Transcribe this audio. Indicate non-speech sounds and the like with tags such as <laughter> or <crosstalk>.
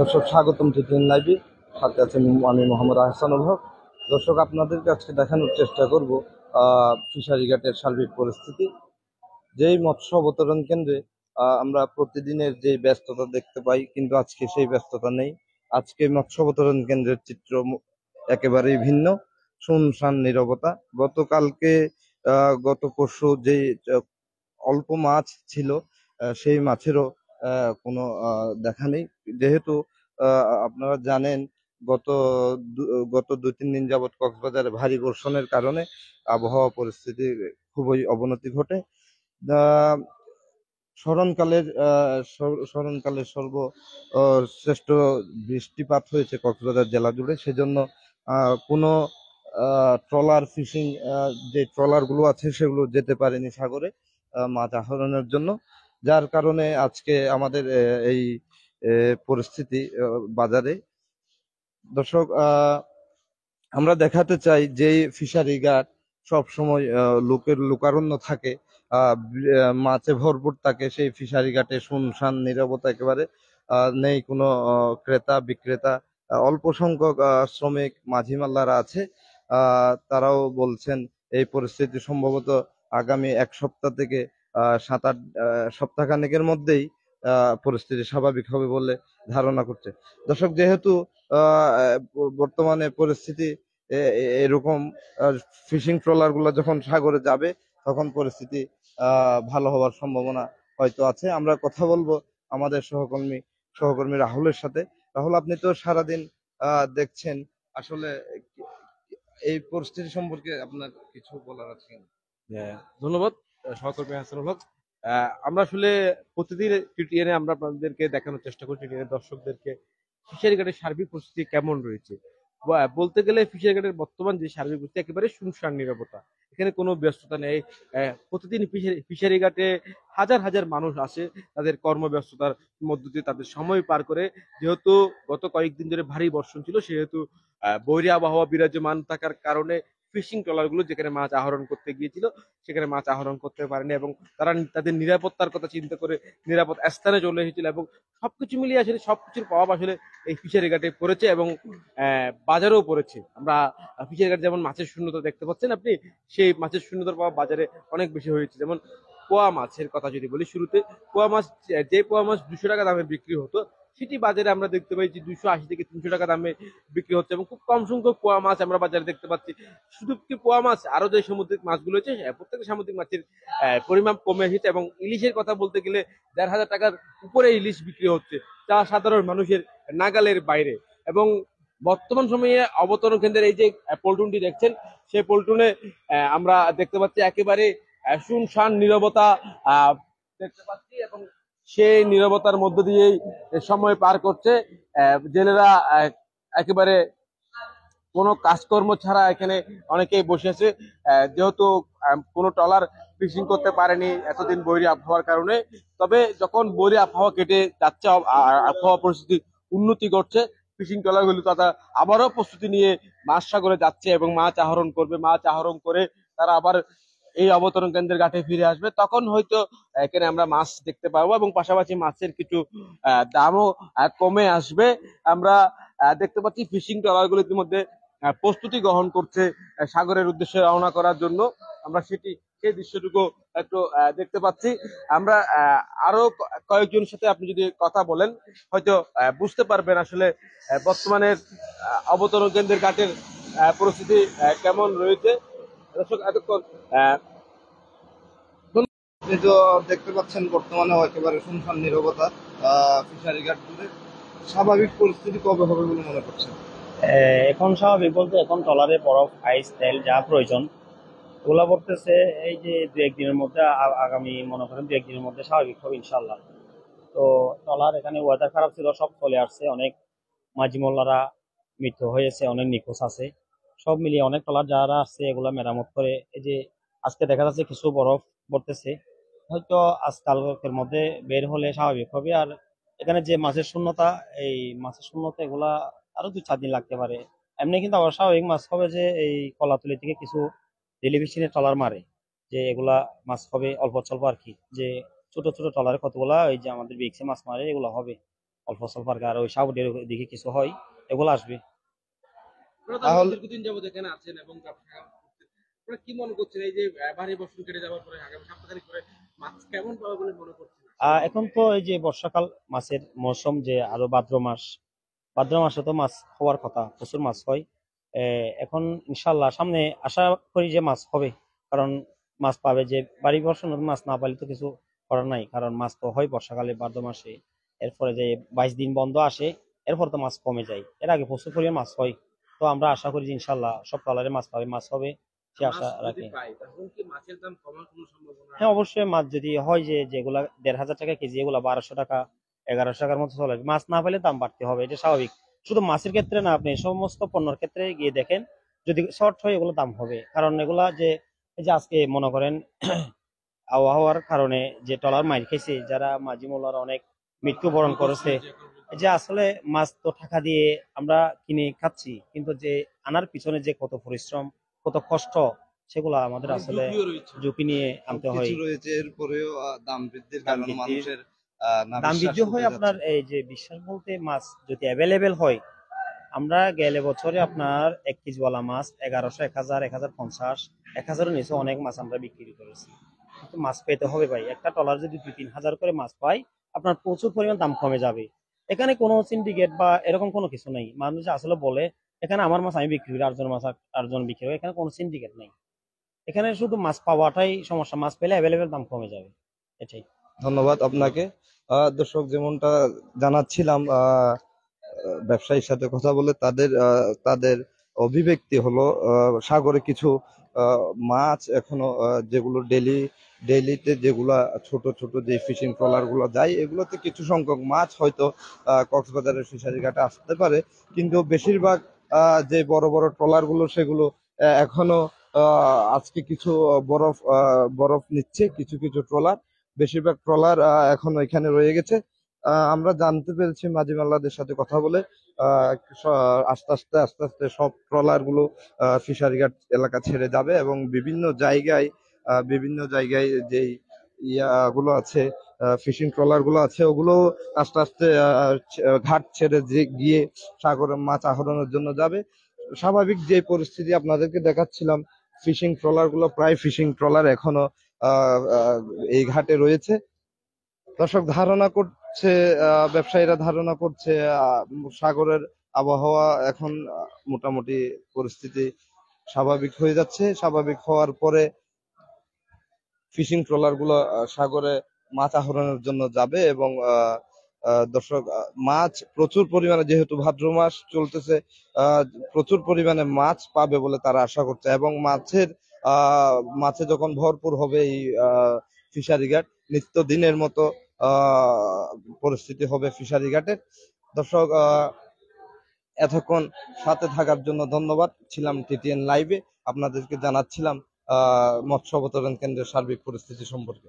দর্শক স্বাগতম টিটিএন লাইভে সাথে আছে আমি মোহাম্মদ আহসানুল হক দর্শক আপনাদেরকে আজকে দেখানোর চেষ্টা করব ফিশারি ঘাটের সার্বিক পরিস্থিতি যেই মৎস্য অবতরণ কেন্দ্রে আমরা প্রতিদিনের যে ব্যস্ততা দেখতে পাই কিন্তু আজকে সেই ব্যস্ততা নেই আজকে মৎস্য অবতরণ কেন্দ্রের চিত্র একেবারেই ভিন্ন শুনশান নিরবতা গতকালকে গত পরশু যে অল্প মাছ ছিল সেই মাছেরও কোনো দেখা নেই যেহেতু আপনারা জানেন গত গত দু তিন দিন যাবৎ কক্সবাজারে ভারী বর্ষণের কারণে আবহাওয়া পরিস্থিতি খুবই অবনতি ঘটে স্মরণকালের স্মরণকালের সর্ব শ্রেষ্ঠ বৃষ্টিপাত হয়েছে কক্সবাজার জেলা জুড়ে সেজন্য কোনো ট্রলার ফিশিং যে ট্রলারগুলো আছে সেগুলো যেতে পারেনি সাগরে মাছ আহরণের জন্য যার কারণে আজকে আমাদের এই পরিস্থিতি বাজারে দর্শক আমরা দেখাতে চাই যে ফিশারি গার্ড সবসময় লোকের লোকারণ্য থাকে মাছে ভরপুর থাকে সেই ফিশারি ঘাটে শুনশান নিরবতা একেবারে নেই কোনো ক্রেতা বিক্রেতা অল্প সংখ্যক শ্রমিক মাঝি মাল্লারা আছে তারাও বলছেন এই পরিস্থিতি সম্ভবত আগামী এক সপ্তাহ থেকে সাত আট সপ্তাহখানেকের মধ্যেই পরিস্থিতি স্বাভাবিক হবে বলে ধারণা করছে দর্শক যেহেতু বর্তমানে পরিস্থিতি এরকম ফিশিং ট্রলারগুলো যখন সাগরে যাবে তখন পরিস্থিতি ভালো হওয়ার সম্ভাবনা হয়তো আছে আমরা কথা বলবো আমাদের সহকর্মী সহকর্মী রাহুলের সাথে রাহুল আপনি তো সারাদিন দেখছেন আসলে এই পরিস্থিতি সম্পর্কে আপনার কিছু বলার আছে হ্যাঁ, ধন্যবাদ সহকর্মী হাসানুল হক আমরা আসলে প্রতিদিন পিটিএনে আমরা আপনাদেরকে দেখানোর চেষ্টা করছি পিটিএনের দর্শকদেরকে ফিশারি ঘাটের সার্বিক পরিস্থিতি কেমন রয়েছে বলতে গেলে ফিশারি ঘাটের বর্তমান যে সার্বিক পরিস্থিতি একেবারে সুনসার নিরাপত্তা এখানে কোনো ব্যস্ততা নেই প্রতিদিন ফিশারি ঘাটে হাজার হাজার মানুষ আসে তাদের কর্মব্যস্ততার মধ্য দিয়ে তাদের সময় পার করে যেহেতু গত কয়েকদিন ধরে ভারী বর্ষণ ছিল সেহেতু বৈরী আবহাওয়া বিরাজমান থাকার কারণে ফিশিং ট্রলারগুলো যেখানে মাছ আহরণ করতে গিয়েছিল সেখানে মাছ আহরণ করতে পারেনি এবং তারা তাদের নিরাপত্তার কথা চিন্তা করে নিরাপদ স্থানে চলে এসেছিল এবং সবকিছু মিলিয়ে আসলে সবকিছুর প্রভাব আসলে এই ফিশারি ঘাটে পড়েছে এবং বাজারেও পড়েছে আমরা ফিশারি ঘাটে যেমন মাছের শূন্যতা দেখতে পাচ্ছেন আপনি সেই মাছের শূন্যতার প্রভাব বাজারে অনেক বেশি হয়েছে যেমন পোয়া মাছের কথা যদি বলি শুরুতে পোয়া মাছ যে পোয়া মাছ দুশো টাকা দামে বিক্রি হতো সেটি বাজারে আমরা দেখতে পাই যে দুইশো আশি থেকে তিনশো টাকা দামে বিক্রি হচ্ছে এবং খুব কম সংখ্যক পোয়া মাছ আমরা বাজারে দেখতে পাচ্ছি শুধু কি পোয়া মাছ আরও যে সামুদ্রিক মাছগুলো রয়েছে হ্যাঁ, প্রত্যেকটা সামুদ্রিক মাছের পরিমাণ কমে এসেছে এবং ইলিশের কথা বলতে গেলে দেড় হাজার টাকার উপরে ইলিশ বিক্রি হচ্ছে তা সাধারণ মানুষের নাগালের বাইরে এবং বর্তমান সময়ে অবতরণ কেন্দ্রের এই যে পল্টুনটি দেখছেন সেই পল্টুনে আমরা দেখতে পাচ্ছি একেবারে শুনশান নিরবতা দেখতে পাচ্ছি এবং সেই নিরবতার মধ্য দিয়েই সময় পার করছে জেলেরা একেবারে কোনো কাজকর্ম ছাড়া এখানে অনেকেই বসে আছে যেহেতু কোনো টলার ফিশিং করতে পারেনি এতদিন বৈরী আবহাওয়ার কারণে তবে যখন বৈরী আবহাওয়া কেটে যাচ্ছে আবহাওয়া পরিস্থিতি উন্নতি করছে ফিশিং ট্রলারগুলো তারা আবারও প্রস্তুতি নিয়ে মাছ সাগরে যাচ্ছে এবং মাছ আহরণ করবে মাছ আহরণ করে তারা আবার এই অবতরণ কেন্দ্রের ঘাটে ফিরে আসবে তখন হয়তো এখানে আমরা মাছ দেখতে পাবো এবং পাশাপাশি মাছের কিছু দামও কমে আসবে আমরা দেখতে পাচ্ছি ফিশিং ট্রলারগুলো ইতিমধ্যে প্রস্তুতি গ্রহণ করছে সাগরের উদ্দেশ্যে রওনা করার জন্য আমরা সেটি সেই দৃশ্যটুকু একটু দেখতে পাচ্ছি আমরা আরো কয়েকজনের সাথে আপনি যদি কথা বলেন হয়তো বুঝতে পারবেন আসলে বর্তমানের অবতরণ কেন্দ্রের ঘাটের পরিস্থিতি কেমন রয়েছে দর্শক এতক্ষণ তো দেখতে পাচ্ছেন বর্তমানে একেবারে শুনশান নিরবতা ফিশারি ঘাটগুলোতে স্বাভাবিক পরিস্থিতি কবে হবে বলে মনে করছেন এখন স্বাভাবিক বলতে এখন ট্রলারে বরফ আইস তেল যা প্রয়োজন ওগুলা পড়তেছে এই যে দু একদিনের মধ্যে আগামী মনে করেন দু একদিনের মধ্যে স্বাভাবিক হবে ইনশাল্লাহ তো ট্রলার এখানে ওয়েদার খারাপ ছিল সব চলে আসছে অনেক মাঝিমল্লারা মৃত্যু হয়েছে অনেক নিখোঁজ আছে সব মিলিয়ে অনেক টলার যারা আছে এগুলা মেরামত করে এই যে আজকে দেখা যাচ্ছে কিছু বরফ পড়তেছে হয়তো আজকালকের মধ্যে বের হলে স্বাভাবিক হবে আর এখানে যে মাছের শূন্যতা এই মাছের শূন্যতা এগুলা আরো দু চার দিন লাগতে পারে এমনি কিন্তু আবার স্বাভাবিক মাছ হবে যে এই তুলি থেকে কিছু টেলিভিশনে ট্রলার মারে যে এগুলা মাছ হবে অল্প স্বল্প আর কি যে ছোট ছোট টলারে কতগুলা ওই যে আমাদের বিক্সে মাছ মারে এগুলো হবে অল্প স্বল্প আর কি আর ওই সাবুটের দিকে কিছু হয় এগুলো আসবে এখন তো এই যে বর্ষাকাল মাছের মৌসুম যে আরো ভাদ্র মাস ভাদ্র মাসে তো মাছ হওয়ার কথা প্রচুর মাছ হয় এখন ইনশাল্লাহ সামনে আশা করি যে মাছ হবে কারণ মাছ পাবে যে বাড়ি বর্ষণ মাছ না পাইলে তো কিছু করার নাই কারণ মাছ তো হয় বর্ষাকালে ভাদ্র মাসে এরপরে যে বাইশ দিন বন্ধ আসে এরপর তো মাছ কমে যায় এর আগে প্রচুর পরিমাণ মাছ হয় তো আমরা আশা করি ইনশাল্লাহ সব কালারে মাছ পাবে মাছ হবে সে আশা রাখি হ্যাঁ অবশ্যই মাছ যদি হয় যে যেগুলা দেড় হাজার টাকা কেজি এগুলা বারোশো টাকা এগারোশো টাকার মতো চলে মাছ না পেলে দাম বাড়তে হবে এটা স্বাভাবিক শুধু মাছের ক্ষেত্রে না আপনি সমস্ত পণ্যর ক্ষেত্রে গিয়ে দেখেন যদি শর্ট হয় এগুলো দাম হবে কারণ এগুলা যে যে আজকে মনে করেন <clears throat> আবহাওয়ার কারণে যে টলার মাইল খেয়েছে যারা মাঝিমোলার অনেক মৃত্যুবরণ করেছে যে আসলে মাছ তো টাকা দিয়ে আমরা কিনে খাচ্ছি কিন্তু যে আনার পিছনে যে কত পরিশ্রম কত কষ্ট সেগুলো আমাদের মানে আসলে ঝুঁকি নিয়ে আনতে হয় এরপরেও দাম বৃদ্ধির মানুষের দাম বৃদ্ধি হয় আপনার এই যে বিশ্বাস বলতে মাছ যদি অ্যাভেলেবেল হয় আমরা গেলে বছরে আপনার এক কেজিওয়ালা মাছ এগারোশো এক হাজার এক হাজার পঞ্চাশ এক হাজারের নিচে অনেক মাছ আমরা বিক্রি করেছি কিন্তু মাছ পেতে হবে ভাই একটা টলার যদি দুই তিন হাজার করে মাছ পাই আপনার প্রচুর পরিমাণ দাম কমে যাবে এখানে কোনো সিন্ডিকেট বা এরকম কোনো কিছু নেই মানুষ আসলে বলে এখানে আমার মাছ আমি বিক্রি করি আটজন মাছ আটজন বিক্রি করি এখানে কোনো সিন্ডিকেট নেই এখানে শুধু মাছ পাওয়াটাই সমস্যা মাছ পেলে অ্যাভেলেবেল দাম কমে যাবে এটাই ধন্যবাদ আপনাকে দর্শক যেমনটা জানাচ্ছিলাম ব্যবসায়ীর সাথে কথা বলে তাদের তাদের অভিব্যক্তি হলো সাগরে কিছু মাছ এখনো যেগুলো ডেলি ডেইলিতে যেগুলা ছোট ছোট যে ফিশিং ট্রলারগুলো যায় এগুলোতে কিছু সংখ্যক মাছ হয়তো কক্সবাজারের ফিশারি ঘাটে আসতে পারে কিন্তু বেশিরভাগ যে বড় বড় ট্রলারগুলো সেগুলো এখনো আজকে কিছু বরফ বরফ নিচ্ছে কিছু কিছু ট্রলার বেশিরভাগ ট্রলার এখন এখানে রয়ে গেছে আমরা জানতে পেরেছি মাঝি মাল্লাদের সাথে কথা বলে আস্তে আস্তে আস্তে আস্তে সব ট্রলারগুলো ফিশারিঘাট এলাকা ছেড়ে যাবে এবং বিভিন্ন জায়গায় বিভিন্ন জায়গায় যেই ইয়াগুলো আছে ফিশিং ট্রলারগুলো আছে ওগুলো আস্তে আস্তে ঘাট ছেড়ে যে গিয়ে সাগরের মাছ আহরণের জন্য যাবে স্বাভাবিক যে পরিস্থিতি আপনাদেরকে দেখাচ্ছিলাম ফিশিং ট্রলারগুলো প্রায় ফিশিং ট্রলার এখনো এই ঘাটে রয়েছে দর্শক ধারণা হচ্ছে ব্যবসায়ীরা ধারণা করছে সাগরের আবহাওয়া এখন মোটামুটি পরিস্থিতি স্বাভাবিক হয়ে যাচ্ছে স্বাভাবিক হওয়ার পরে ফিশিং ট্রলার গুলো সাগরে মাছ আহরণের জন্য যাবে এবং দর্শক মাছ প্রচুর পরিমাণে যেহেতু ভাদ্র মাস চলতেছে প্রচুর পরিমাণে মাছ পাবে বলে তারা আশা করছে এবং মাছের মাছে যখন ভরপুর হবে এই ফিশারি ঘাট নিত্য দিনের মতো পরিস্থিতি হবে ফিশারি ঘাটের দর্শক এতক্ষণ সাথে থাকার জন্য ধন্যবাদ ছিলাম টিটিএন লাইভে আপনাদেরকে জানাচ্ছিলাম মৎস্য অবতরণ কেন্দ্রের সার্বিক পরিস্থিতি সম্পর্কে